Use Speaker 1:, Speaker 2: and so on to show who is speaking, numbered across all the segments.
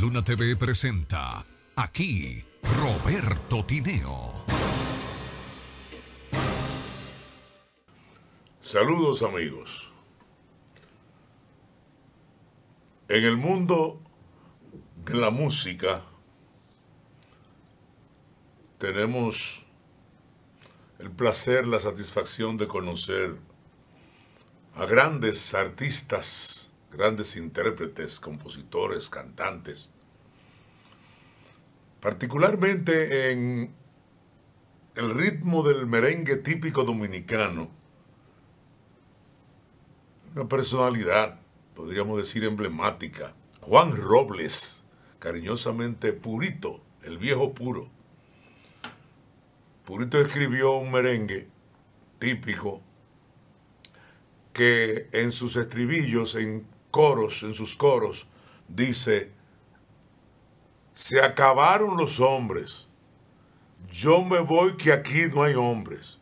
Speaker 1: Luna TV presenta aquí Roberto Tineo. Saludos amigos. En el mundo de la música tenemos el placer, la satisfacción de conocer a grandes artistas grandes intérpretes, compositores, cantantes. Particularmente en el ritmo del merengue típico dominicano, una personalidad, podríamos decir, emblemática, Juan Robles, cariñosamente Purito, el viejo puro. Purito escribió un merengue típico que en sus estribillos, en coros, en sus coros, dice, se acabaron los hombres, yo me voy que aquí no hay hombres.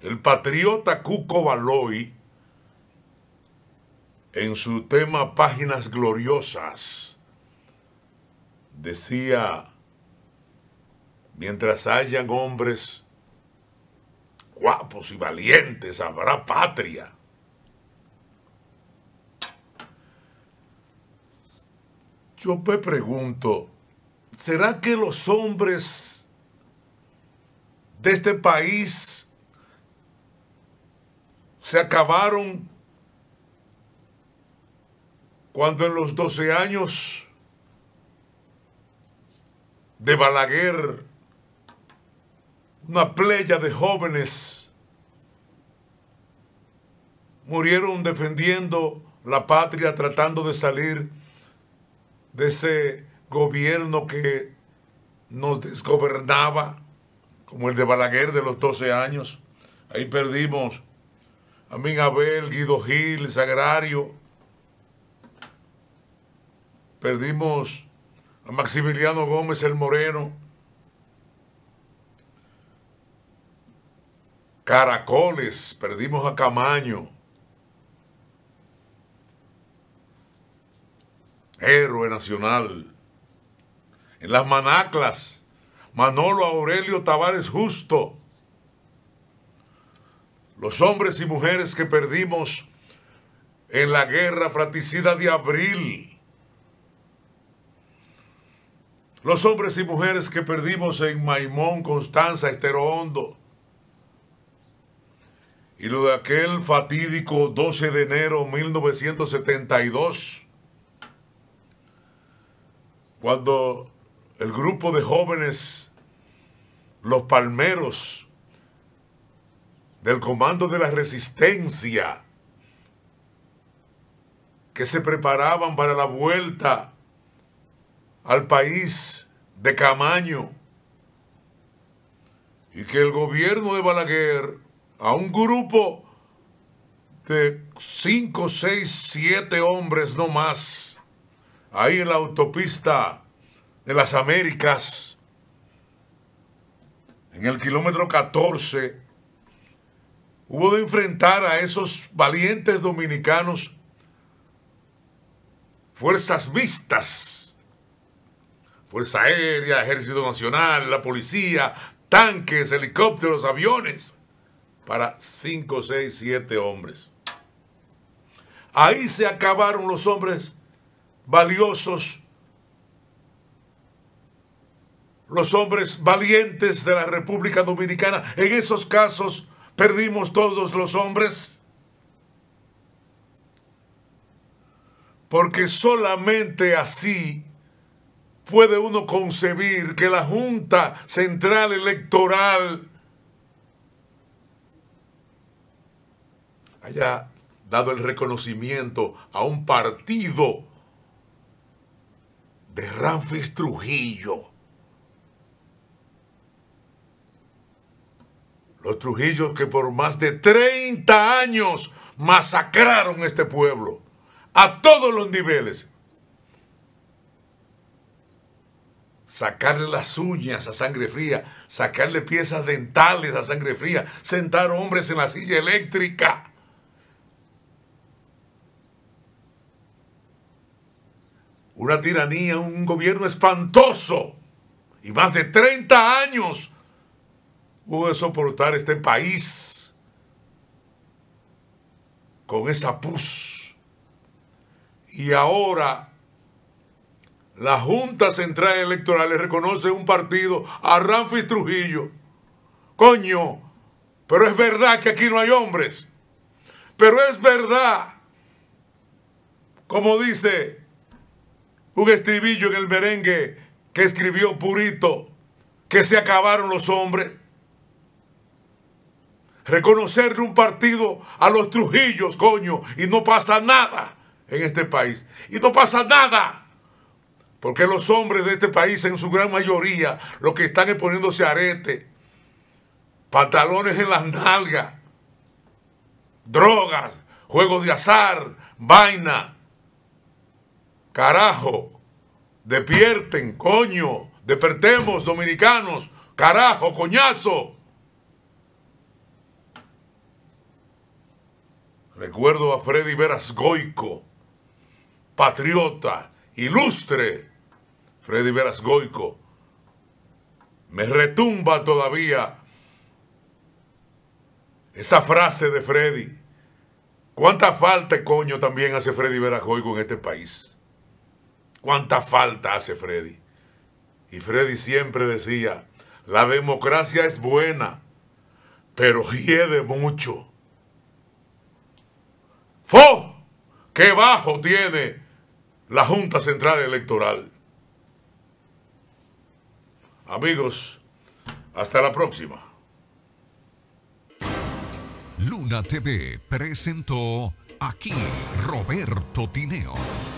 Speaker 1: El patriota Cuco Baloy, en su tema Páginas Gloriosas, decía, mientras hayan hombres guapos y valientes, habrá patria. Yo me pregunto, ¿será que los hombres de este país se acabaron cuando en los 12 años de Balaguer, una playa de jóvenes murieron defendiendo la patria, tratando de salir de ese gobierno que nos desgobernaba, como el de Balaguer de los 12 años. Ahí perdimos a Mingabel, Guido Gil, Sagrario. Perdimos a Maximiliano Gómez el Moreno. Caracoles, perdimos a Camaño. héroe nacional. En las manaclas, Manolo Aurelio Tavares Justo. Los hombres y mujeres que perdimos en la guerra fratricida de abril. Los hombres y mujeres que perdimos en Maimón, Constanza, Estero Hondo. Y lo de aquel fatídico 12 de enero de 1972 cuando el grupo de jóvenes, los palmeros del Comando de la Resistencia, que se preparaban para la vuelta al país de Camaño, y que el gobierno de Balaguer, a un grupo de cinco, seis, siete hombres no más, ahí en la autopista de las Américas, en el kilómetro 14, hubo de enfrentar a esos valientes dominicanos fuerzas vistas, Fuerza Aérea, Ejército Nacional, la policía, tanques, helicópteros, aviones, para 5, 6, 7 hombres. Ahí se acabaron los hombres valiosos, los hombres valientes de la República Dominicana. En esos casos perdimos todos los hombres. Porque solamente así puede uno concebir que la Junta Central Electoral haya dado el reconocimiento a un partido de Ramfis Trujillo. Los Trujillos que por más de 30 años masacraron este pueblo a todos los niveles. Sacarle las uñas a sangre fría, sacarle piezas dentales a sangre fría, sentar hombres en la silla eléctrica. una tiranía, un gobierno espantoso. Y más de 30 años hubo de soportar este país con esa pus. Y ahora la Junta Central Electoral le reconoce un partido a Ramfis Trujillo. Coño, pero es verdad que aquí no hay hombres. Pero es verdad, como dice un estribillo en el merengue que escribió Purito, que se acabaron los hombres. Reconocerle un partido a los Trujillos, coño, y no pasa nada en este país. Y no pasa nada. Porque los hombres de este país, en su gran mayoría, lo que están exponiéndose poniéndose arete, pantalones en las nalgas, drogas, juegos de azar, vaina. Carajo, despierten, coño, despertemos, dominicanos, carajo, coñazo. Recuerdo a Freddy Veras Goico, patriota, ilustre. Freddy Veras Goico. Me retumba todavía esa frase de Freddy. ¿Cuánta falta, coño, también hace Freddy Veras Goico en este país? ¿Cuánta falta hace Freddy? Y Freddy siempre decía, la democracia es buena, pero hiede mucho. ¡Fo! ¡Qué bajo tiene la Junta Central Electoral! Amigos, hasta la próxima. Luna TV presentó aquí Roberto Tineo.